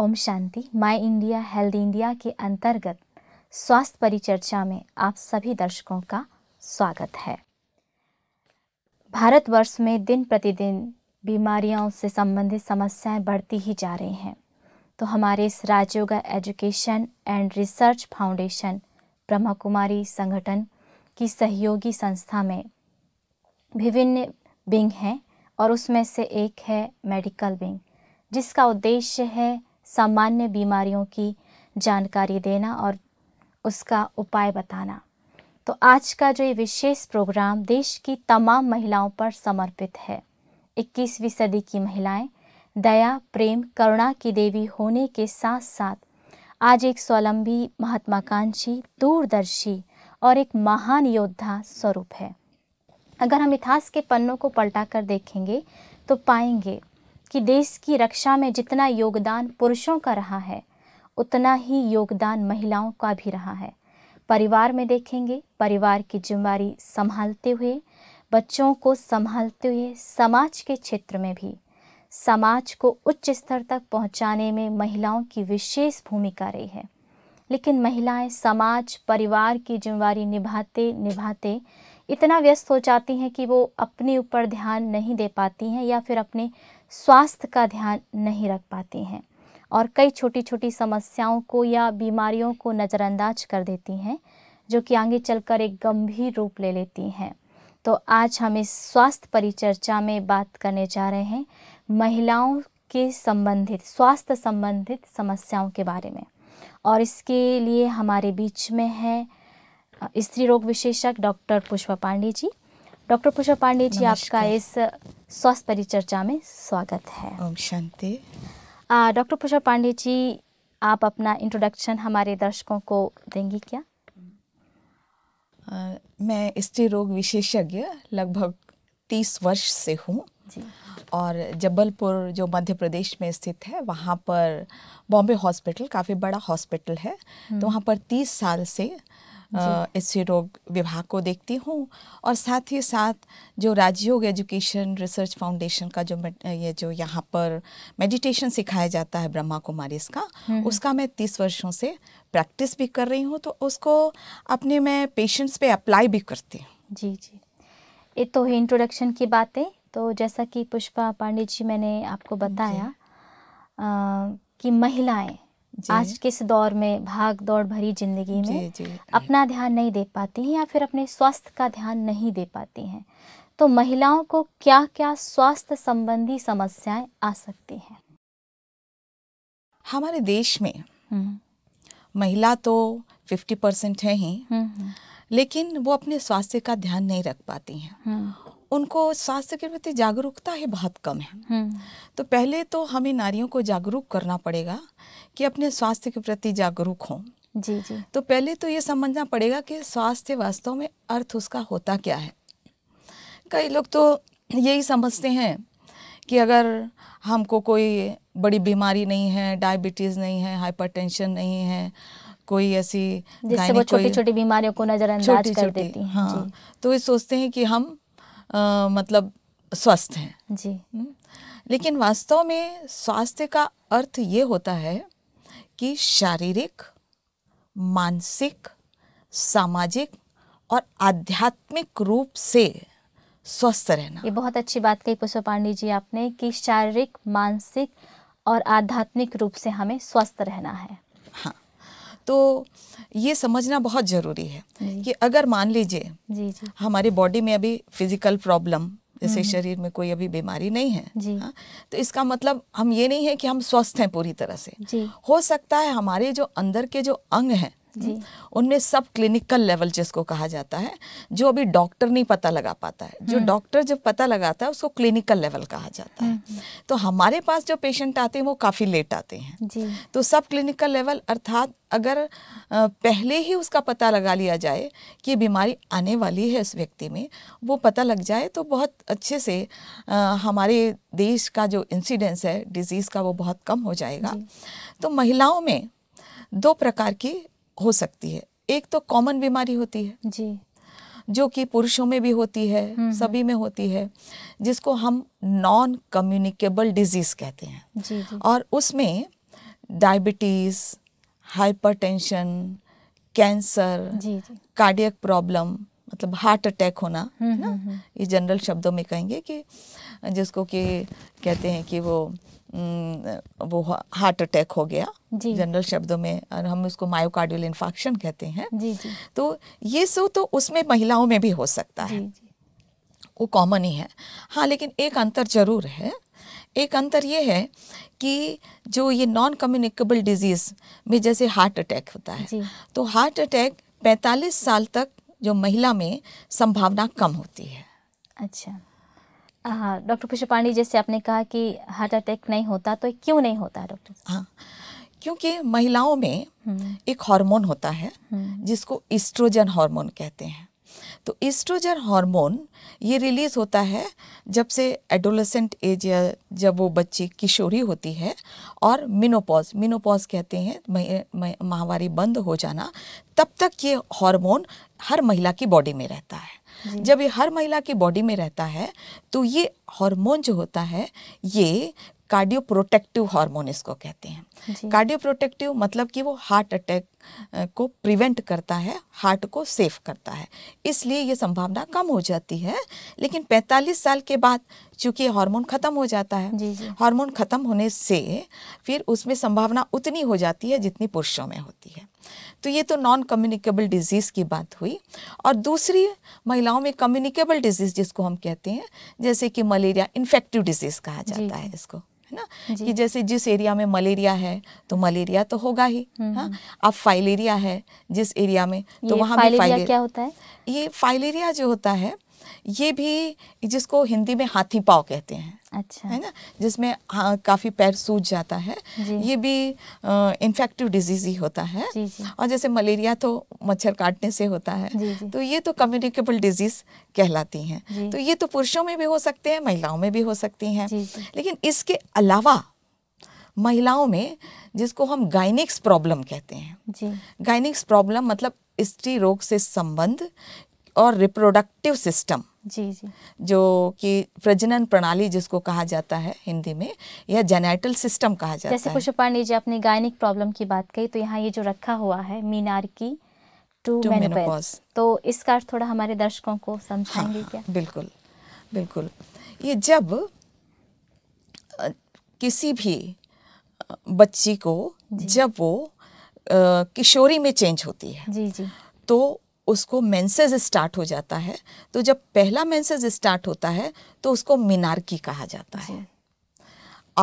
ओम शांति my India health India के अंतर्गत स्वास्थ्य परिचर्चा में आप सभी दर्शकों का स्वागत है भारतवर्ष में दिन प्रतिदिन बीमारियों से संबंधित समस्याएं बढ़ती ही जा रही हैं तो हमारे इस Rajyoga education and research foundation Brahma Kumari संगठन की सहयोगी संस्था में विभिन्न विंग हैं और उसमें से एक है मेडिकल विंग जिसका उद्देश्य है सामान्य बीमारियों की जानकारी देना और उसका उपाय बताना तो आज का जो ये विशेष प्रोग्राम देश की तमाम महिलाओं पर समर्पित है 21वीं सदी की महिलाएं दया प्रेम करुणा की देवी होने के साथ साथ आज एक स्वावलंबी महत्वाकांक्षी दूरदर्शी और एक महान योद्धा स्वरूप है अगर हम इतिहास के पन्नों को पलटा कर देखेंगे तो पाएंगे कि देश की रक्षा में जितना योगदान पुरुषों का रहा है उतना ही योगदान महिलाओं का भी रहा है परिवार में देखेंगे परिवार की जिम्मेवारी संभालते हुए बच्चों को संभालते हुए समाज के क्षेत्र में भी समाज को उच्च स्तर तक पहुंचाने में महिलाओं की विशेष भूमिका रही है लेकिन महिलाएं समाज परिवार की जिम्मेवारी निभाते निभाते इतना व्यस्त हो जाती हैं कि वो अपने ऊपर ध्यान नहीं दे पाती हैं या फिर अपने स्वास्थ्य का ध्यान नहीं रख पाती हैं और कई छोटी छोटी समस्याओं को या बीमारियों को नज़रअंदाज कर देती हैं जो कि आगे चलकर एक गंभीर रूप ले लेती हैं तो आज हम इस स्वास्थ्य परिचर्चा में बात करने जा रहे हैं महिलाओं के संबंधित स्वास्थ्य संबंधित समस्याओं के बारे में और इसके लिए हमारे बीच में है स्त्री रोग विशेषज्ञ डॉक्टर पुष्पा पांडे जी डॉक्टर पूजा पांडे जी आपका इस स्वास्थ्य परिचर्चा में स्वागत है ओम शांति डॉक्टर पूजा पांडे जी आप अपना इंट्रोडक्शन हमारे दर्शकों को देंगी क्या आ, मैं स्त्री रोग विशेषज्ञ लगभग तीस वर्ष से हूँ और जबलपुर जो मध्य प्रदेश में स्थित है वहाँ पर बॉम्बे हॉस्पिटल काफ़ी बड़ा हॉस्पिटल है हम्म। तो वहाँ पर तीस साल से एस रोग विभाग को देखती हूँ और साथ ही साथ जो राजयोग एजुकेशन रिसर्च फाउंडेशन का जो ये जो यहाँ पर मेडिटेशन सिखाया जाता है ब्रह्मा कुमारी इसका हम्म, हम्म। उसका मैं तीस वर्षों से प्रैक्टिस भी कर रही हूँ तो उसको अपने मैं पेशेंट्स पे अप्लाई भी करती हूँ जी जी ये तो है इंट्रोडक्शन की बातें तो जैसा कि पुष्पा पांडे जी मैंने आपको बताया आ, कि महिलाएं आज के इस दौर में भाग दौड़ भरी जिंदगी में जी, जी, अपना ध्यान नहीं दे पाती हैं या फिर अपने स्वास्थ्य का ध्यान नहीं दे पाती हैं तो महिलाओं को क्या क्या स्वास्थ्य संबंधी समस्याएं आ सकती हैं हमारे देश में हम्म। महिला तो फिफ्टी परसेंट है ही हम्म, हम्म। लेकिन वो अपने स्वास्थ्य का ध्यान नहीं रख पाती हैं उनको स्वास्थ्य के प्रति जागरूकता ही बहुत कम है हम्म। तो पहले तो हमें नारियों को जागरूक करना पड़ेगा कि अपने स्वास्थ्य के प्रति जागरूक हों जी जी तो पहले तो ये समझना पड़ेगा कि स्वास्थ्य वास्तव में अर्थ उसका होता क्या है कई लोग तो यही समझते हैं कि अगर हमको कोई बड़ी बीमारी नहीं है डायबिटीज़ नहीं है हाइपरटेंशन नहीं है कोई ऐसी छोटी छोटी बीमारियों को नजरअंदाज कर देती हैं हाँ तो ये सोचते हैं कि हम आ, मतलब स्वस्थ हैं जी हम्म। लेकिन वास्तव में स्वास्थ्य का अर्थ ये होता है कि शारीरिक मानसिक सामाजिक और आध्यात्मिक रूप से स्वस्थ रहना ये बहुत अच्छी बात कही पुष्प पांडे जी आपने कि शारीरिक मानसिक और आध्यात्मिक रूप से हमें स्वस्थ रहना है तो ये समझना बहुत ज़रूरी है कि अगर मान लीजिए हमारी बॉडी में अभी फिजिकल प्रॉब्लम जैसे शरीर में कोई अभी बीमारी नहीं है हाँ, तो इसका मतलब हम ये नहीं है कि हम स्वस्थ हैं पूरी तरह से हो सकता है हमारे जो अंदर के जो अंग हैं हम्म। उनमें सब क्लिनिकल लेवल जिसको कहा जाता है जो अभी डॉक्टर नहीं पता लगा पाता है जो डॉक्टर हम्म। जब पता लगाता है उसको क्लिनिकल लेवल कहा जाता है हम्म। तो हमारे पास जो पेशेंट आते हैं वो काफ़ी लेट आते हैं तो सब क्लिनिकल लेवल अर्थात अगर पहले ही उसका पता लगा लिया जाए कि बीमारी आने वाली है उस व्यक्ति में वो पता लग जाए तो बहुत अच्छे से हमारे देश का जो इंसिडेंस है डिज़ीज़ का वो बहुत कम हो जाएगा तो महिलाओं में दो प्रकार की हो सकती है एक तो कॉमन बीमारी होती है जी जो कि पुरुषों में भी होती है हम्म, हम्म। सभी में होती है जिसको हम नॉन कम्युनिकेबल डिजीज कहते हैं जी, जी. और उसमें diabetes hypertension cancer cardiac problem मतलब हार्ट अटैक होना हम्म, ना ये जनरल शब्दों में कहेंगे कि जिसको कि कहते हैं कि वो वो हार्ट अटैक हो गया जनरल शब्दों में और हम उसको मायोकार्डियल इन्फेक्शन कहते हैं जी जी तो ये सो तो उसमें महिलाओं में भी हो सकता है वो कॉमन ही है हाँ लेकिन एक अंतर जरूर है एक अंतर ये है कि जो ये नॉन कम्युनिकेबल डिजीज़ में जैसे हार्ट अटैक होता है तो हार्ट अटैक 45 साल तक जो महिला में संभावना कम होती है अच्छा हाँ डॉक्टर खुशी पांडे जैसे आपने कहा कि हार्ट अटैक नहीं होता तो क्यों नहीं होता डॉक्टर हाँ क्योंकि महिलाओं में हम्म। एक हार्मोन होता है हम्म। जिसको इस्ट्रोजन हार्मोन कहते हैं तो ईस्ट्रोजन हार्मोन ये रिलीज होता है जब से एडोलसेंट एज या जब वो बच्चे किशोरी होती है और मिनोपॉज मिनोपॉज कहते हैं माहवारी बंद हो जाना तब तक ये हार्मोन हर महिला की बॉडी में रहता है जब ये हर महिला की बॉडी में रहता है तो ये हार्मोन जो होता है ये कार्डियो प्रोटेक्टिव हार्मोन इसको कहते हैं कार्डियो प्रोटेक्टिव मतलब कि वो हार्ट अटैक को प्रिवेंट करता है हार्ट को सेफ करता है इसलिए ये संभावना कम हो जाती है लेकिन 45 साल के बाद चूंकि हार्मोन ख़त्म हो जाता है हार्मोन ख़त्म होने से फिर उसमें संभावना उतनी हो जाती है जितनी पुरुषों में होती है तो ये तो नॉन कम्युनिकेबल डिजीज़ की बात हुई और दूसरी महिलाओं में कम्युनिकेबल डिजीज़ जिसको हम कहते हैं जैसे कि मलेरिया इन्फेक्टिव डिजीज़ कहा जाता है इसको है ना कि जैसे जिस एरिया में मलेरिया है तो मलेरिया तो होगा ही हम्म, हाँ? हम्म। अब फाइलेरिया है जिस एरिया में तो वहाँ भी फाइलेरिया क्या होता है ये फाइलेरिया जो होता है ये भी जिसको हिंदी में हाथी पाव कहते हैं अच्छा है ना जिसमें हाँ, काफ़ी पैर सूज जाता है ये भी इन्फेक्टिव डिजीज ही होता है जी जी। और जैसे मलेरिया तो मच्छर काटने से होता है जी जी। तो ये तो कम्युनिकेबल डिजीज कहलाती हैं तो ये तो पुरुषों में भी हो सकते हैं महिलाओं में भी हो सकती हैं लेकिन इसके अलावा महिलाओं में जिसको हम गाइनिक्स प्रॉब्लम कहते हैं गाइनिक्स प्रॉब्लम मतलब स्त्री रोग से संबंध और रिप्रोडक्टिव सिस्टम जी जी जो कि प्रजनन प्रणाली जिसको कहा जाता है हिंदी में या जेनेटल सिस्टम कहा जाता जैसे है जैसे कुछ जी आपने गायनिक प्रॉब्लम की बात कही तो यहाँ ये जो रखा हुआ है मीनार की टू मेनोपॉज तो इसका थोड़ा हमारे दर्शकों को समझाएंगे हाँ, क्या हाँ, बिल्कुल बिल्कुल ये जब किसी भी बच्ची को जब वो किशोरी में चेंज होती है जी जी तो उसको मेंसेस स्टार्ट हो जाता है तो जब पहला मेंसेस स्टार्ट होता है तो उसको मीनार्की कहा जाता है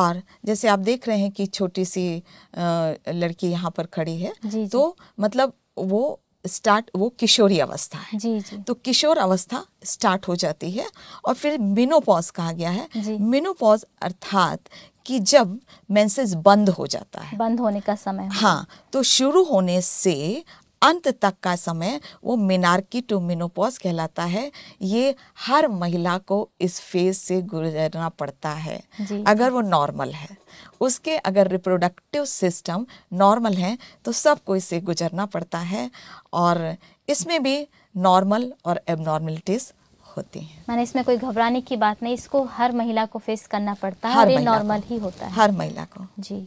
और जैसे आप देख रहे हैं कि छोटी सी लड़की यहाँ पर खड़ी है जी, जी. तो मतलब वो स्टार्ट वो किशोरी अवस्था है जी, जी. तो किशोर अवस्था स्टार्ट हो जाती है और फिर मिनोपॉज कहा गया है मिनोपॉज अर्थात कि जब मेंसेस बंद हो जाता है बंद होने का समय हाँ तो शुरू होने से अंत तक का समय वो मेनार्की टू मिनोपॉज कहलाता है ये हर महिला को इस फेज से गुजरना पड़ता है अगर वो नॉर्मल है उसके अगर रिप्रोडक्टिव सिस्टम नॉर्मल हैं तो सबको इससे गुजरना पड़ता है और इसमें भी नॉर्मल और एबनॉर्मलिटीज़ होती हैं मैंने इसमें कोई घबराने की बात नहीं इसको हर महिला को फेस करना पड़ता है और नॉर्मल ही होता है हर महिला को जी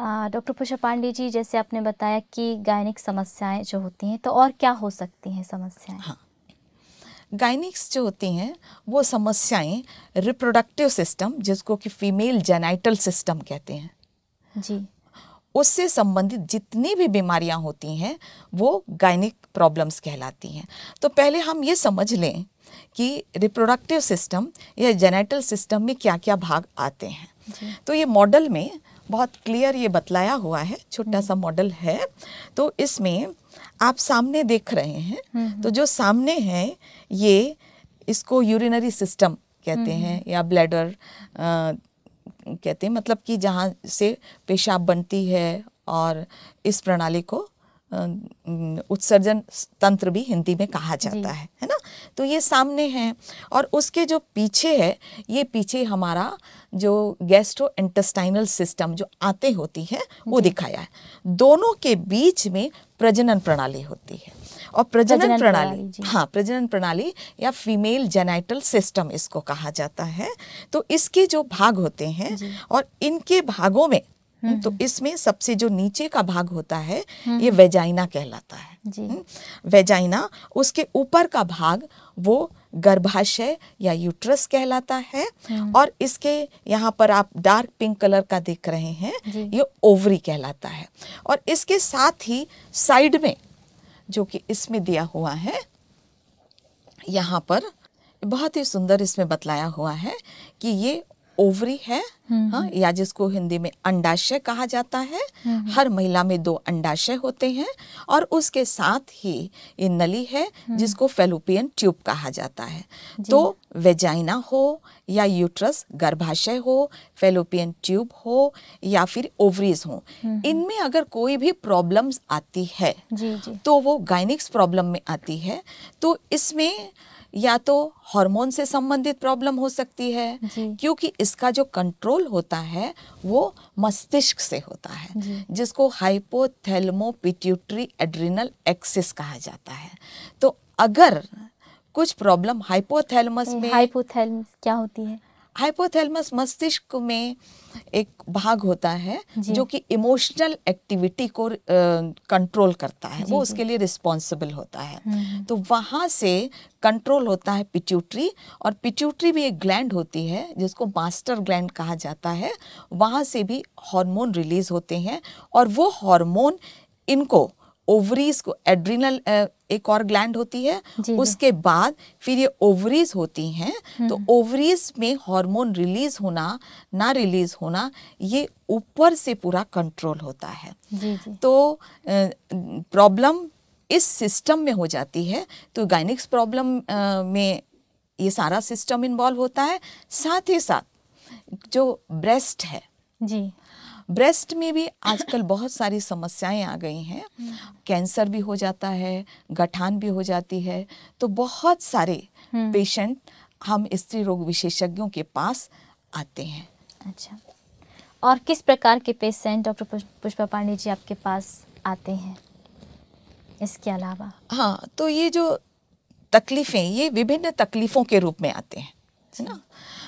डॉक्टर पुषा पांडे जी जैसे आपने बताया कि गायनिक समस्याएं जो होती हैं तो और क्या हो सकती हैं समस्याएं हाँ गायनिक्स जो होती हैं वो समस्याएं रिप्रोडक्टिव सिस्टम जिसको कि फीमेल जेनाइटल सिस्टम कहते हैं जी उससे संबंधित जितनी भी बीमारियां होती हैं वो गायनिक प्रॉब्लम्स कहलाती हैं तो पहले हम ये समझ लें कि रिप्रोडक्टिव सिस्टम या जेनेटल सिस्टम में क्या क्या भाग आते हैं तो ये मॉडल में बहुत क्लियर ये बतलाया हुआ है छोटा सा मॉडल हम्म। है तो इसमें आप सामने देख रहे हैं हम्म, तो हम्म। जो सामने है ये इसको यूरिनरी सिस्टम कहते हैं या ब्लैडर कहते हैं मतलब कि जहाँ से पेशाब बनती है और इस प्रणाली को उत्सर्जन तंत्र भी हिंदी में कहा जाता है है ना तो ये सामने है और उसके जो पीछे है ये पीछे हमारा जो गैस्ट्रो इंटेस्टाइनल सिस्टम जो आते होती है वो दिखाया है दोनों के बीच में प्रजनन प्रणाली होती है और प्रजनन, प्रजनन प्रणाली, प्रणाली हाँ प्रजनन प्रणाली या फीमेल जेनाइटल सिस्टम इसको कहा जाता है तो इसके जो भाग होते हैं और इनके भागों में हम्म, तो हम्म। इसमें सबसे जो नीचे का भाग होता है हम्म, ये वेजाइना कहलाता है जी। वेजाइना उसके ऊपर का भाग वो गर्भाशय या यूट्रस कहलाता है और इसके यहाँ पर आप डार्क पिंक कलर का देख रहे हैं ये ओवरी कहलाता है और इसके साथ ही साइड में जो कि इसमें दिया हुआ है यहाँ पर बहुत ही सुंदर इसमें बतलाया हुआ है कि ये ओवरी है हम्म, हाँ, हम्म। या जिसको हिंदी में अंडाशय कहा जाता है हम्म, हर महिला में दो अंडाशय होते हैं और उसके साथ ही ये नली है जिसको फेलोपियन ट्यूब कहा जाता है तो वेजाइना हो या यूट्रस गर्भाशय हो फेलोपियन ट्यूब हो या फिर ओवरीज हो इनमें अगर कोई भी प्रॉब्लम्स आती है जी, जी. तो वो गाइनिक्स प्रॉब्लम में आती है तो इसमें या तो हार्मोन से संबंधित प्रॉब्लम हो सकती है क्योंकि इसका जो कंट्रोल होता है वो मस्तिष्क से होता है जिसको हाइपोथेलमोपिट्यूटरी एड्रिनल एक्सिस कहा जाता है तो अगर कुछ प्रॉब्लम हाइपोथेलमस में हाइपोथेलमस क्या होती है हाइपोथैलेमस मस्तिष्क में एक भाग होता है जो कि इमोशनल एक्टिविटी को कंट्रोल करता है वो उसके लिए रिस्पॉन्सिबल होता है हम्म, हम्म। तो वहाँ से कंट्रोल होता है पिट्यूटरी और पिट्यूटरी भी एक ग्लैंड होती है जिसको मास्टर ग्लैंड कहा जाता है वहाँ से भी हार्मोन रिलीज होते हैं और वो हार्मोन इनको ओवरीज को एड्रिनल uh, एक और ग्लैंड होती है उसके बाद फिर ये ओवरीज होती हैं हम्म। तो ओवरीज में हार्मोन रिलीज होना ना रिलीज होना ये ऊपर से पूरा कंट्रोल होता है जी जी। तो प्रॉब्लम uh, इस सिस्टम में हो जाती है तो गाइनिक्स प्रॉब्लम uh, में ये सारा सिस्टम इन्वॉल्व होता है साथ ही साथ जो ब्रेस्ट है जी ब्रेस्ट में भी आजकल बहुत सारी समस्याएं आ गई हैं कैंसर भी हो जाता है गठान भी हो जाती है तो बहुत सारे हम्म। पेशेंट हम स्त्री रोग विशेषज्ञों के पास आते हैं अच्छा और किस प्रकार के पेशेंट डॉक्टर पुष्पा पांडे जी आपके पास आते हैं इसके अलावा हाँ तो ये जो तकलीफ़ें ये विभिन्न तकलीफ़ों के रूप में आते हैं है ना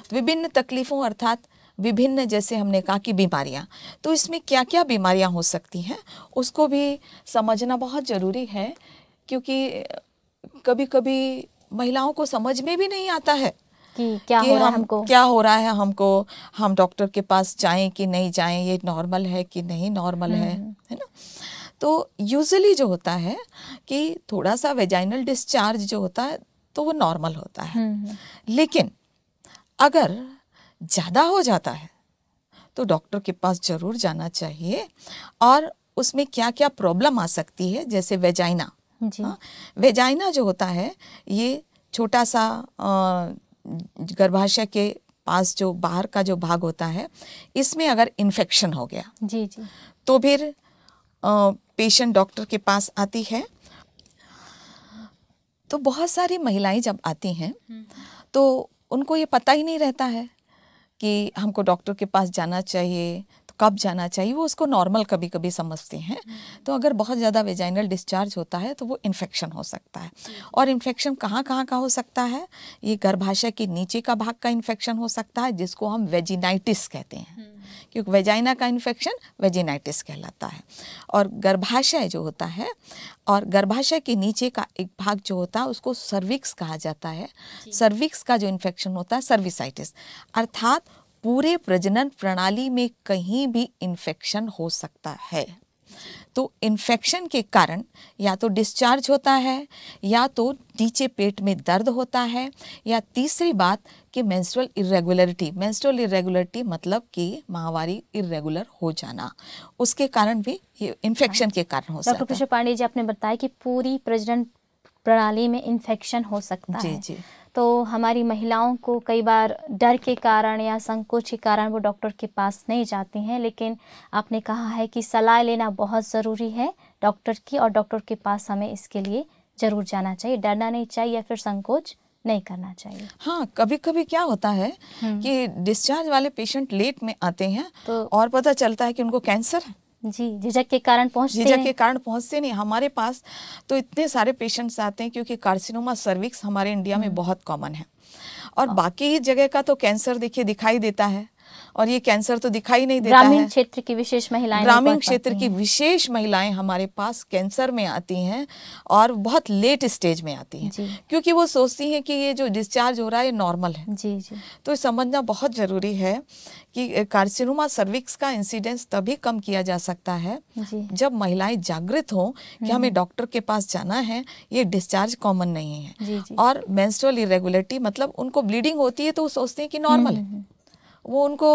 तो विभिन्न तकलीफ़ों अर्थात विभिन्न जैसे हमने कहा कि बीमारियाँ तो इसमें क्या क्या बीमारियाँ हो सकती हैं उसको भी समझना बहुत ज़रूरी है क्योंकि कभी कभी महिलाओं को समझ में भी नहीं आता है कि क्या कि हो रहा है हम, हमको क्या हो रहा है हमको हम डॉक्टर के पास जाएं कि नहीं जाएं ये नॉर्मल है कि नहीं नॉर्मल है हम्म। है ना तो यूजली जो होता है कि थोड़ा सा वेजाइनल डिस्चार्ज जो होता है तो वो नॉर्मल होता है हम्म, हम्म। लेकिन अगर ज़्यादा हो जाता है तो डॉक्टर के पास ज़रूर जाना चाहिए और उसमें क्या क्या प्रॉब्लम आ सकती है जैसे वेजाइना हाँ, वेजाइना जो होता है ये छोटा सा गर्भाशय के पास जो बाहर का जो भाग होता है इसमें अगर इन्फेक्शन हो गया जी जी तो फिर पेशेंट डॉक्टर के पास आती है तो बहुत सारी महिलाएं जब आती हैं हम्म। तो उनको ये पता ही नहीं रहता है कि हमको डॉक्टर के पास जाना चाहिए कब जाना चाहिए वो उसको नॉर्मल कभी कभी समझते हैं तो अगर बहुत ज़्यादा वेजाइनल डिस्चार्ज होता है तो वो इन्फेक्शन हो सकता है और इन्फेक्शन कहाँ कहाँ का हो सकता है ये गर्भाशय के नीचे का भाग का इन्फेक्शन हो सकता है जिसको हम वेजिनाइटिस कहते हैं हम्म। क्योंकि वेजाइना का इन्फेक्शन वेजिनाइटिस कहलाता है और गर्भाशय जो होता है और गर्भाशय के नीचे का एक भाग जो होता है उसको सर्विक्स कहा जाता है सर्विक्स का जो इन्फेक्शन होता है सर्विसाइटिस अर्थात पूरे प्रजनन प्रणाली में कहीं भी इन्फेक्शन हो सकता है तो इन्फेक्शन के कारण या तो डिस्चार्ज होता है या तो नीचे पेट में दर्द होता है या तीसरी बात कि मेंस्ट्रुअल इरेगुलरिटी मेंस्ट्रुअल इरेगुलरिटी मतलब कि माहवारी इरेगुलर हो जाना उसके कारण भी ये इन्फेक्शन के कारण हो सकता है डॉक्टर पांडे जी आपने बताया कि पूरी प्रजनन प्रणाली में इन्फेक्शन हो सकता जी, है जी जी तो हमारी महिलाओं को कई बार डर के कारण या संकोच के कारण वो डॉक्टर के पास नहीं जाती हैं लेकिन आपने कहा है कि सलाह लेना बहुत ज़रूरी है डॉक्टर की और डॉक्टर के पास हमें इसके लिए ज़रूर जाना चाहिए डरना नहीं चाहिए या फिर संकोच नहीं करना चाहिए हाँ कभी कभी क्या होता है हम्म। कि डिस्चार्ज वाले पेशेंट लेट में आते हैं तो और पता चलता है कि उनको कैंसर है जी झिझक के कारण पहुंचते झिझक के कारण पहुंचते नहीं हमारे पास तो इतने सारे पेशेंट्स आते हैं क्योंकि कार्सिनोमा सर्विक्स हमारे इंडिया में हम्म। बहुत कॉमन है और हाँ। बाकी जगह का तो कैंसर देखिए दिखाई देता है और ये कैंसर तो दिखाई नहीं देता ग्रामीण क्षेत्र की विशेष महिलाएं ग्रामीण क्षेत्र की विशेष महिलाएं हमारे पास कैंसर में आती हैं और बहुत लेट स्टेज में आती हैं क्योंकि वो सोचती हैं कि ये जो डिस्चार्ज हो रहा है नॉर्मल है जी जी तो समझना बहुत ज़रूरी है कि कार्सिनोमा सर्विक्स का इंसिडेंस तभी कम किया जा सकता है जब महिलाएं जागृत हों कि हमें हम्म। डॉक्टर के पास जाना है ये डिस्चार्ज कॉमन नहीं है और मेंस्ट्रुअल इरेगुलरिटी मतलब उनको ब्लीडिंग होती है तो वो सोचते हैं कि नॉर्मल हम्म, है हम्म। वो उनको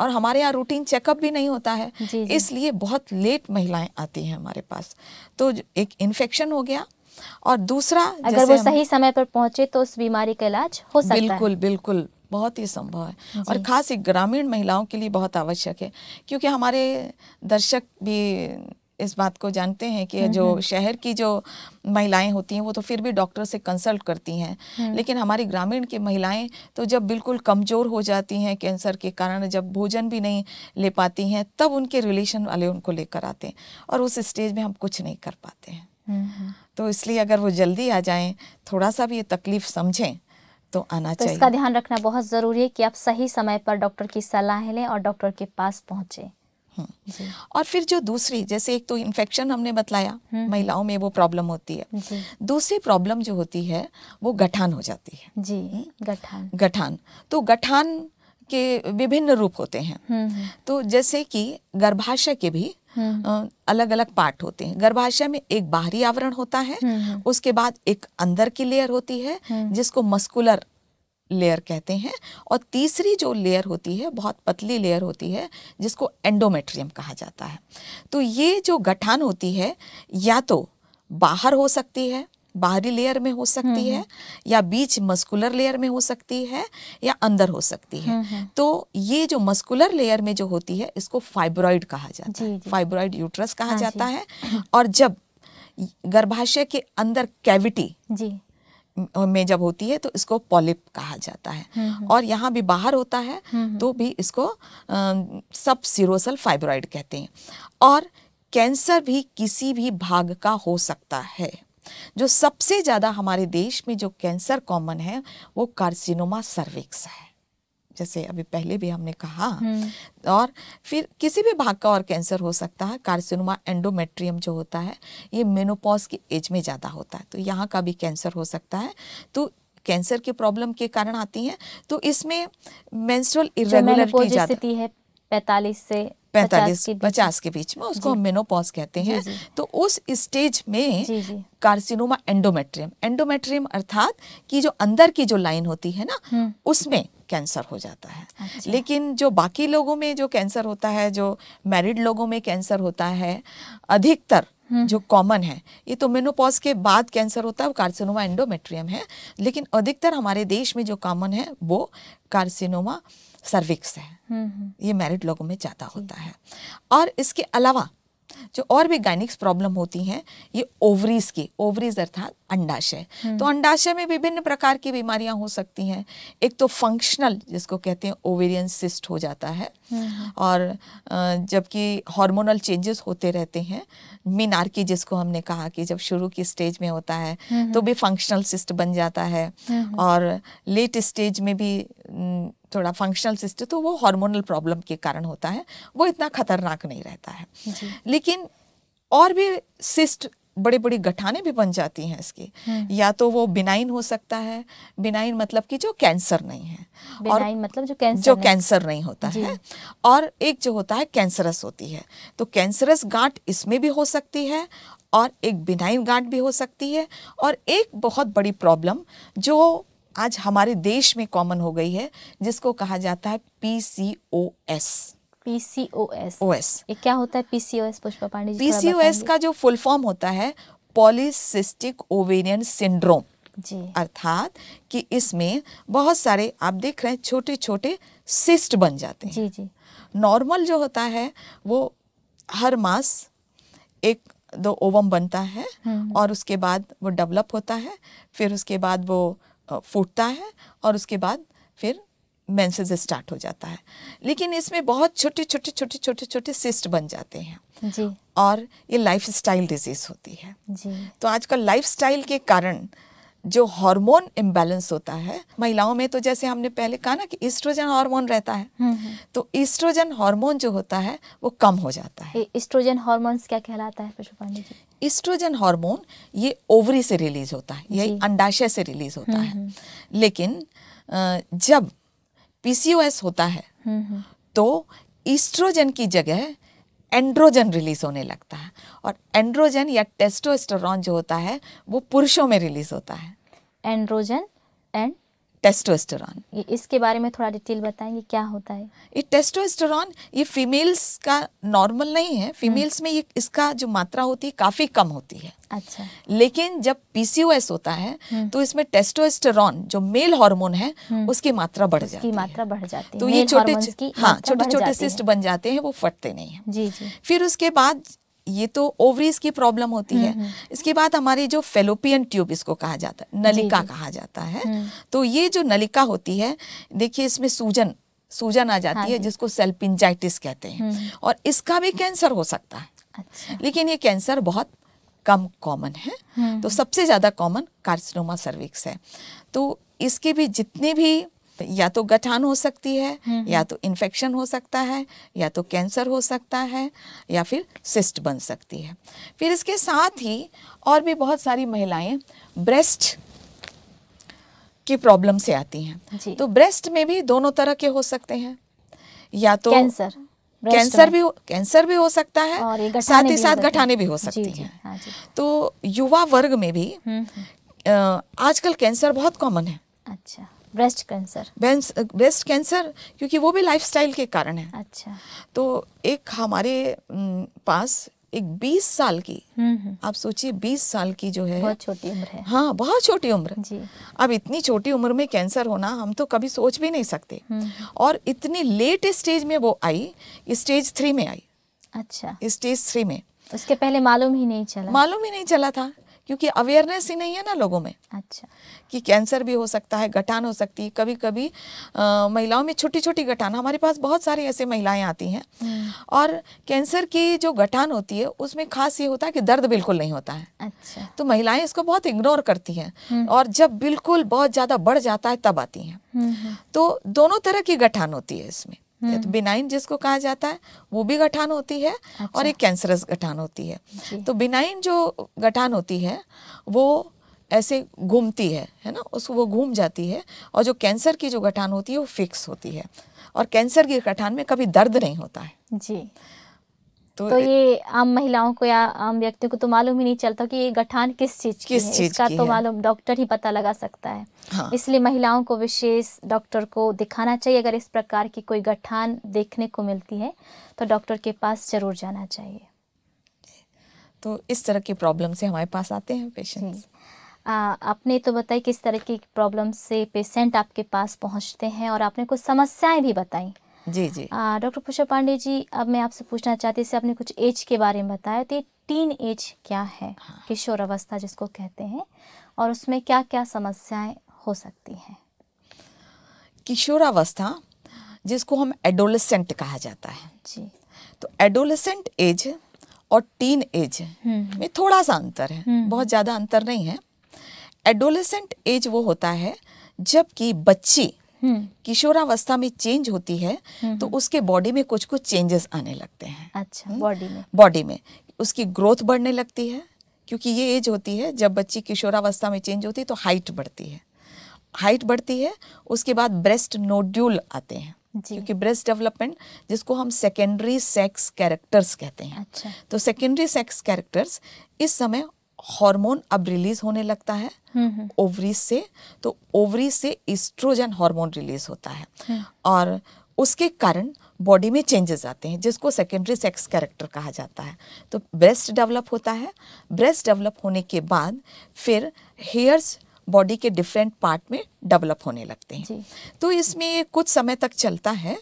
और हमारे यहाँ रूटीन चेकअप भी नहीं होता है इसलिए बहुत लेट महिलाएं आती हैं हमारे पास तो एक इन्फेक्शन हो गया और दूसरा अगर वो सही समय पर पहुंचे तो उस बीमारी का इलाज हो सकता बिल्कुल, है बिल्कुल बिल्कुल बहुत ही संभव है और खास ग्रामीण महिलाओं के लिए बहुत आवश्यक है क्योंकि हमारे दर्शक भी इस बात को जानते हैं कि हम्म, जो हम्म। शहर की जो महिलाएं होती हैं वो तो फिर भी डॉक्टर से कंसल्ट करती हैं हम्म। लेकिन हमारी ग्रामीण की महिलाएं तो जब बिल्कुल कमज़ोर हो जाती हैं कैंसर के कारण जब भोजन भी नहीं ले पाती हैं तब उनके रिलेशन वाले उनको लेकर आते हैं और उस स्टेज में हम कुछ नहीं कर पाते हैं तो इसलिए अगर वो जल्दी आ जाएं थोड़ा सा भी ये तकलीफ समझें तो आना तो चाहिए इसका ध्यान रखना बहुत ज़रूरी है कि आप सही समय पर डॉक्टर की सलाह लें और डॉक्टर के पास पहुँचें हम्म, और फिर जो दूसरी जैसे एक तो इन्फेक्शन हमने बतलाया हम्म, हम्म। महिलाओं में वो प्रॉब्लम होती है दूसरी प्रॉब्लम जो होती है वो गठान हो जाती है जी गठान गठान तो गठान के विभिन्न रूप होते हैं तो जैसे कि गर्भाशय के भी अलग अलग पार्ट होते हैं गर्भाशय में एक बाहरी आवरण होता है उसके बाद एक अंदर की लेयर होती है जिसको मस्कुलर लेयर कहते हैं और तीसरी जो लेयर होती है बहुत पतली लेयर होती है जिसको एंडोमेट्रियम कहा जाता है तो ये जो गठान होती है या तो बाहर हो सकती है बाहरी लेयर में हो सकती हम्म, है हम्म। या बीच मस्कुलर लेयर में हो सकती है या अंदर हो सकती है हम्म, तो ये जो मस्कुलर लेयर में जो होती है इसको फाइब्रॉइड कहा जाता है फाइब्रॉइड यूट्रस कहा हाँ, जाता है और जब गर्भाशय के अंदर कैविटी जी में जब होती है तो इसको पॉलिप कहा जाता है हम्म, हम्म। और यहाँ भी बाहर होता है हम्म, तो भी इसको सब सिरोसल फाइब्रॉइड कहते हैं और कैंसर भी किसी भी भाग का हो सकता है जो सबसे ज़्यादा हमारे देश में जो कैंसर कॉमन है वो कार्सिनोमा सर्विक्स है जैसे अभी पहले भी हमने कहा हम्म। और फिर किसी भी भाग का और कैंसर हो सकता है कार्सिनोमा एंडोमेट्रियम जो होता है ये मेनोपॉज की एज में ज़्यादा होता है तो यहाँ का भी कैंसर हो सकता है तो कैंसर की प्रॉब्लम के कारण आती है तो इसमें मेंस्ट्रुअल इरेगुलरिटी ज़्यादा है पैंतालीस से पैंतालीस पचास के बीच में उसको हम मेनोपॉज कहते हैं तो उस स्टेज में कार्सिनोमा एंडोमेट्रियम एंडोमेट्रियम अर्थात की जो अंदर की जो लाइन होती है ना हम्म। उसमें कैंसर हो जाता है अच्छा। लेकिन जो बाकी लोगों में जो कैंसर होता है जो मैरिड लोगों में कैंसर होता है अधिकतर हम्म। जो कॉमन है ये तो मेनोपॉज के बाद कैंसर होता है वो कार्सिनोमा एंडोमेट्रियम है लेकिन अधिकतर हमारे देश में जो कॉमन है वो कार्सिनोमा सर्विक्स है हम्म, हम्म। ये मैरिड लोगों में ज़्यादा होता है और इसके अलावा जो और भी गायनिक्स प्रॉब्लम होती हैं ये ओवरीज की ओवरीज अर्थात अंडाशय हम्म। तो अंडाशय में विभिन्न प्रकार की बीमारियां हो सकती हैं एक तो फंक्शनल जिसको कहते हैं ओवेरियन सिस्ट हो जाता है और जबकि हार्मोनल चेंजेस होते रहते हैं मीनार्की जिसको हमने कहा कि जब शुरू की स्टेज में होता है तो भी फंक्शनल सिस्ट बन जाता है और लेट स्टेज में भी थोड़ा फंक्शनल सिस्टम तो वो हार्मोनल प्रॉब्लम के कारण होता है वो इतना खतरनाक नहीं रहता है लेकिन और भी सिस्ट बड़ी बड़ी गठाने भी बन जाती हैं इसकी हम्म। या तो वो बिनाइन हो सकता है बिनाइन मतलब कि जो कैंसर नहीं है और मतलब जो कैंसर जो नहीं। कैंसर नहीं होता है और एक जो होता है कैंसरस होती है तो कैंसरस गांठ इसमें भी हो सकती है और एक बिनाइन गांठ भी हो सकती है और एक बहुत बड़ी प्रॉब्लम जो आज हमारे देश में कॉमन हो गई है जिसको कहा जाता है P C O S P C O PCOS OS ये क्या होता है एस Pushpa Pande P C O S का जो फुल फॉर्म होता है पॉलिसिस्टिक ओवेरियन सिंड्रोम जी अर्थात कि इसमें बहुत सारे आप देख रहे हैं छोटे छोटे सिस्ट बन जाते हैं जी जी नॉर्मल जो होता है वो हर मास एक दो ओवम बनता है हम्म। और उसके बाद वो डेवलप होता है फिर उसके बाद वो फूटता है और उसके बाद फिर मेंसेस स्टार्ट हो जाता है लेकिन इसमें बहुत छोटे छोटे छोटे छोटे छोटे सिस्ट बन जाते हैं जी और ये लाइफस्टाइल डिजीज होती है जी तो आजकल लाइफस्टाइल के कारण जो हार्मोन इम्बैलेंस होता है महिलाओं में तो जैसे हमने पहले कहा ना कि ईस्ट्रोजन हार्मोन रहता है हम्म, हम्म। तो ईस्ट्रोजन हार्मोन जो होता है वो कम हो जाता है ईस्ट्रोजन हार्मोन्स क्या कहलाता है जी ईस्ट्रोजन हार्मोन ये ओवरी से रिलीज होता है यही अंडाशय से रिलीज हम्म, होता है लेकिन जब पीसीओएस होता है तो ईस्ट्रोजन की जगह एंड्रोजन रिलीज होने लगता है और एंड्रोजन या टेस्टोस्टोरॉन जो होता है वो पुरुषों में रिलीज होता है एंड्रोजन एंड टेस्टोस्टेरॉन ये इसके बारे में थोड़ा डिटेल बताएंगे क्या होता है ये टेस्टोस्टेरॉन ये फीमेल्स का नॉर्मल नहीं है फीमेल्स हम्म। में ये इसका जो मात्रा होती है काफ़ी कम होती है अच्छा लेकिन जब पीसीओएस होता है हम्म। तो इसमें टेस्टोस्टेरॉन जो मेल हार्मोन है हम्म। उसकी मात्रा बढ़ जाती है मात्रा बढ़ जाती है तो ये छोटे हाँ छोटे छोटे सिस्ट बन जाते हैं वो फटते नहीं है जी जी फिर उसके बाद ये तो ओवरीज की प्रॉब्लम होती है हम्म, हम्म। इसके बाद हमारी जो फेलोपियन ट्यूब इसको कहा जाता है नलिका कहा जाता है हम्म। तो ये जो नलिका होती है देखिए इसमें सूजन सूजन आ जाती हाँ है जिसको सेल्पिंजाइटिस कहते हैं और इसका भी कैंसर हो सकता है अच्छा। लेकिन ये कैंसर बहुत कम कॉमन है तो सबसे ज़्यादा कॉमन कार्सिनोमा सर्विक्स है तो इसके भी जितने भी या तो गठान हो सकती है हम्म, या हम्म। तो इन्फेक्शन हो सकता है या तो कैंसर हो सकता है या फिर सिस्ट बन सकती है फिर इसके साथ ही और भी बहुत सारी महिलाएं ब्रेस्ट की प्रॉब्लम से आती हैं तो ब्रेस्ट में भी दोनों तरह के हो सकते हैं या तो कैंसर कैंसर भी कैंसर भी हो सकता है साथ ही साथ गठाने भी हो सकती है हाँ, तो युवा वर्ग में भी हम्म, आजकल कैंसर बहुत कॉमन है अच्छा ब्रेस्ट कैंसर ब्रेस्ट कैंसर क्योंकि वो भी लाइफस्टाइल के कारण है अच्छा तो एक हमारे पास एक 20 साल की हम्म, हम्म। आप सोचिए 20 साल की जो है बहुत छोटी उम्र है हाँ बहुत छोटी उम्र जी अब इतनी छोटी उम्र में कैंसर होना हम तो कभी सोच भी नहीं सकते हम्म। और इतनी लेट स्टेज में वो आई स्टेज थ्री में आई अच्छा स्टेज थ्री में उसके पहले मालूम ही नहीं चला मालूम ही नहीं चला था क्योंकि अवेयरनेस ही नहीं है ना लोगों में अच्छा कि कैंसर भी हो सकता है गठान हो सकती है कभी कभी महिलाओं में छोटी छोटी गठान हमारे पास बहुत सारी ऐसे महिलाएं आती हैं हम्म। और कैंसर की जो गठान होती है उसमें खास ये होता है कि दर्द बिल्कुल नहीं होता है अच्छा तो महिलाएं इसको बहुत इग्नोर करती हैं हम्म। और जब बिल्कुल बहुत ज़्यादा बढ़ जाता है तब आती हैं हम्म, तो दोनों तरह की गठान होती है इसमें तो बिनाइन हम्म। जिसको कहा जाता है वो भी गठान होती है अच्छा। और एक कैंसरस गठान होती है तो बिनाइन जो गठान होती है वो ऐसे घूमती है है ना उसको वो घूम जाती है और जो कैंसर की जो गठान होती है वो फिक्स होती है और कैंसर की गठान में कभी दर्द नहीं होता है जी तो, तो ये आम महिलाओं को या आम व्यक्तियों को तो मालूम ही नहीं चलता कि ये गठान किस चीज किस की है चीज इसका की तो मालूम डॉक्टर ही पता लगा सकता है हाँ। इसलिए महिलाओं को विशेष डॉक्टर को दिखाना चाहिए अगर इस प्रकार की कोई गठान देखने को मिलती है तो डॉक्टर के पास जरूर जाना चाहिए तो इस तरह की प्रॉब्लम से हमारे पास आते हैं पेशेंट्स आपने तो बताया किस तरह की प्रॉब्लम से पेशेंट आपके पास पहुंचते हैं और आपने कुछ समस्याएं भी बताई जी जी डॉक्टर पुष्पा पांडे जी अब मैं आपसे पूछना चाहती हूँ आपने कुछ एज के बारे में बताया तो टीन एज क्या है हाँ। किशोर अवस्था जिसको कहते हैं और उसमें क्या क्या समस्याएं हो सकती हैं किशोरावस्था जिसको हम एडोलसेंट कहा जाता है जी तो एडोलसेंट एज और टीन एज हम्म। में थोड़ा सा अंतर है हम्म। बहुत ज़्यादा अंतर नहीं है एडोलसेंट एज वो होता है जबकि बच्ची हम्म। किशोरावस्था में चेंज होती है हम्म। तो उसके बॉडी में कुछ कुछ चेंजेस आने लगते हैं अच्छा बॉडी हम्म। में बॉडी में उसकी ग्रोथ बढ़ने लगती है क्योंकि ये एज होती है जब बच्ची किशोरावस्था में चेंज होती है तो हाइट बढ़ती है हाइट बढ़ती है उसके बाद ब्रेस्ट नोड्यूल आते हैं क्योंकि ब्रेस्ट डेवलपमेंट जिसको हम सेकेंडरी सेक्स कैरेक्टर्स कहते हैं अच्छा। तो सेकेंडरी सेक्स कैरेक्टर्स इस समय हार्मोन अब रिलीज होने लगता है हम्म, हम्म। ओवरीज से तो ओवरीज से इस्ट्रोजन हार्मोन रिलीज होता है हम्म। और उसके कारण बॉडी में चेंजेस आते हैं जिसको सेकेंडरी सेक्स कैरेक्टर कहा जाता है तो ब्रेस्ट डेवलप होता है ब्रेस्ट डेवलप होने के बाद फिर हेयर्स बॉडी के डिफरेंट पार्ट में डेवलप होने लगते हैं तो इसमें कुछ समय तक चलता है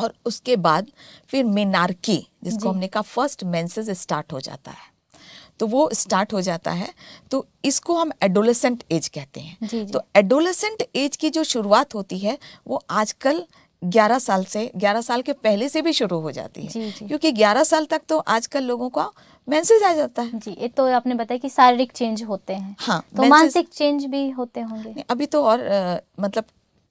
और उसके बाद फिर मेनार्की जिसको हमने कहा फर्स्ट मेंसेस स्टार्ट हो जाता है तो वो स्टार्ट हो जाता है तो इसको हम एडोलेसेंट एज कहते हैं जी जी। तो एडोलेसेंट एज की जो शुरुआत होती है वो आजकल 11 साल से 11 साल के पहले से भी शुरू हो जाती है जी जी। क्योंकि 11 साल तक तो आजकल लोगों का मैंसेज आ जाता है जी ये तो आपने बताया कि शारीरिक चेंज होते हैं हाँ तो मानसिक चेंज भी होते होंगे अभी तो और आ, मतलब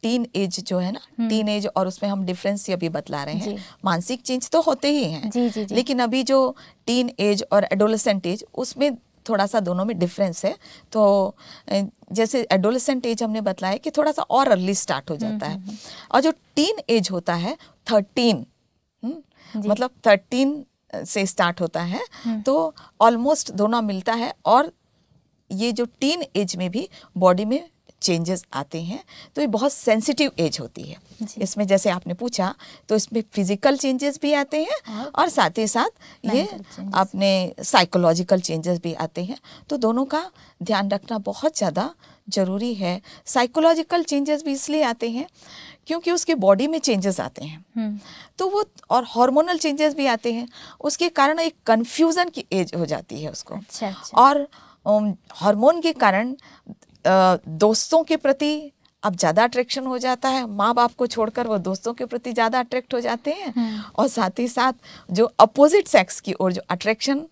टीन एज जो है ना टीन हम्म। एज और उसमें हम डिफरेंस ये भी बतला रहे हैं मानसिक चेंज तो होते ही हैं जी, जी, जी. लेकिन अभी जो टीन एज और एडोलसेंट एज उसमें थोड़ा सा दोनों में डिफरेंस है तो जैसे एडोलसेंट एज हमने बताया कि थोड़ा सा और अर्ली स्टार्ट हो जाता हम्म, है हम्म, और जो टीन एज होता है थर्टीन मतलब थर्टीन से स्टार्ट होता है तो ऑलमोस्ट दोनों मिलता है और ये जो टीन एज में भी बॉडी में चेंजेस आते हैं तो ये बहुत सेंसिटिव एज होती है इसमें जैसे आपने पूछा तो इसमें फिजिकल चेंजेस भी आते हैं और साथ ही साथ ये अपने साइकोलॉजिकल चेंजेस भी आते हैं तो दोनों का ध्यान रखना बहुत ज़्यादा ज़रूरी है साइकोलॉजिकल चेंजेस भी इसलिए आते हैं क्योंकि उसके बॉडी में चेंजेस आते हैं हम्म। तो वो और हार्मोनल चेंजेस भी आते हैं उसके कारण एक कन्फ्यूज़न की एज हो जाती है उसको अच्छा, अच्छा। और हार्मोन um, के कारण दोस्तों के प्रति अब ज़्यादा अट्रैक्शन हो जाता है माँ बाप को छोड़कर वो दोस्तों के प्रति ज़्यादा अट्रैक्ट हो जाते हैं हम्म। और साथ ही साथ जो अपोजिट सेक्स की ओर जो अट्रैक्शन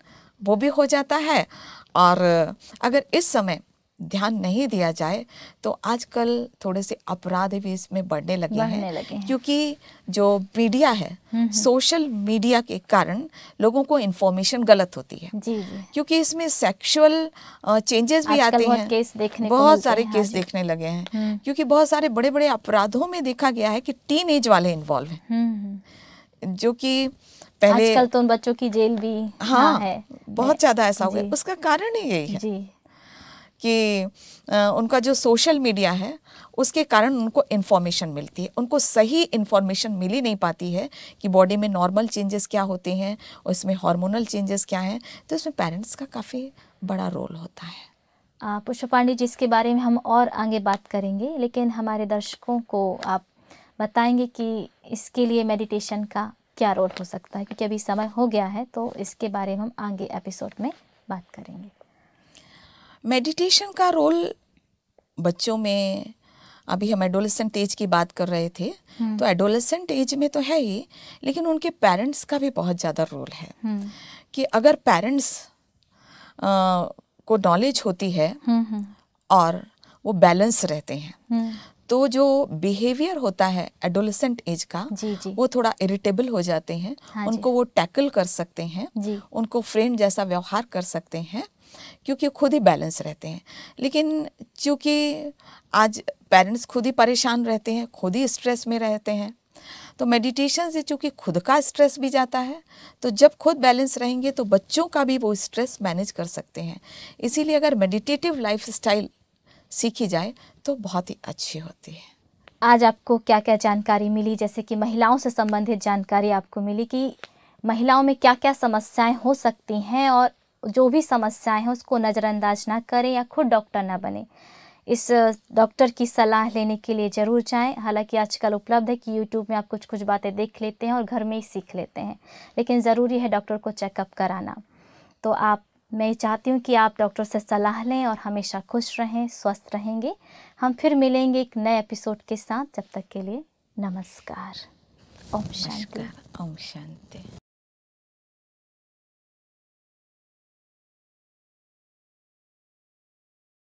वो भी हो जाता है और अगर इस समय ध्यान नहीं दिया जाए तो आजकल थोड़े से अपराध भी इसमें बढ़ने लगे हैं लगे क्योंकि जो मीडिया है हम्म, हम्म। सोशल मीडिया के कारण लोगों को इन्फॉर्मेशन गलत होती है जी, जी। क्योंकि इसमें सेक्सुअल चेंजेस भी आते बहुत हैं केस देखने बहुत सारे हैं केस हाँ देखने लगे हैं हम्म। क्योंकि बहुत सारे बड़े बड़े अपराधों में देखा गया है कि टीन एज वाले इन्वॉल्व हैं जो कि पहले आजकल तो उन बच्चों की जेल भी हाँ, हाँ है बहुत ज्यादा ऐसा हो गया उसका कारण ही यही है कि उनका जो सोशल मीडिया है उसके कारण उनको इन्फॉर्मेशन मिलती है उनको सही इन्फॉर्मेशन मिल ही नहीं पाती है कि बॉडी में नॉर्मल चेंजेस क्या होते हैं और इसमें हार्मोनल चेंजेस क्या हैं तो इसमें पेरेंट्स का काफ़ी बड़ा रोल होता है पुष्प पांडे जी इसके बारे में हम और आगे बात करेंगे लेकिन हमारे दर्शकों को आप बताएंगे कि इसके लिए मेडिटेशन का क्या रोल हो सकता है क्योंकि अभी समय हो गया है तो इसके बारे में हम आगे एपिसोड में बात करेंगे मेडिटेशन का रोल बच्चों में अभी हम एडोलसेंट एज की बात कर रहे थे हम्म। तो एडोलसेंट एज में तो है ही लेकिन उनके पेरेंट्स का भी बहुत ज़्यादा रोल है हम्म। कि अगर पेरेंट्स को नॉलेज होती है हम्म, और वो बैलेंस रहते हैं तो जो बिहेवियर होता है एडोलसेंट एज का जी जी। वो थोड़ा इरिटेबल हो जाते हैं हाँ उनको वो टैकल कर सकते हैं उनको फ्रेंड जैसा व्यवहार कर सकते हैं क्योंकि खुद ही बैलेंस रहते हैं लेकिन चूँकि आज पेरेंट्स खुद ही परेशान रहते हैं खुद ही स्ट्रेस में रहते हैं तो मेडिटेशन से चूँकि खुद का स्ट्रेस भी जाता है तो जब खुद बैलेंस रहेंगे तो बच्चों का भी वो स्ट्रेस मैनेज कर सकते हैं इसीलिए अगर मेडिटेटिव लाइफ सीखी जाए तो बहुत ही अच्छी होती है आज आपको क्या क्या जानकारी मिली जैसे कि महिलाओं से संबंधित जानकारी आपको मिली कि महिलाओं में क्या क्या समस्याएं हो सकती हैं और जो भी समस्याएं हैं उसको नज़रअंदाज ना करें या खुद डॉक्टर ना बने इस डॉक्टर की सलाह लेने के लिए ज़रूर जाएं हालांकि आजकल उपलब्ध है कि यूट्यूब में आप कुछ कुछ बातें देख लेते हैं और घर में ही सीख लेते हैं लेकिन ज़रूरी है डॉक्टर को चेकअप कराना तो आप मैं चाहती हूँ कि आप डॉक्टर से सलाह लें और हमेशा खुश रहें स्वस्थ रहेंगे हम फिर मिलेंगे एक नए एपिसोड के साथ जब तक के लिए नमस्कार ओम शांति ओम शांति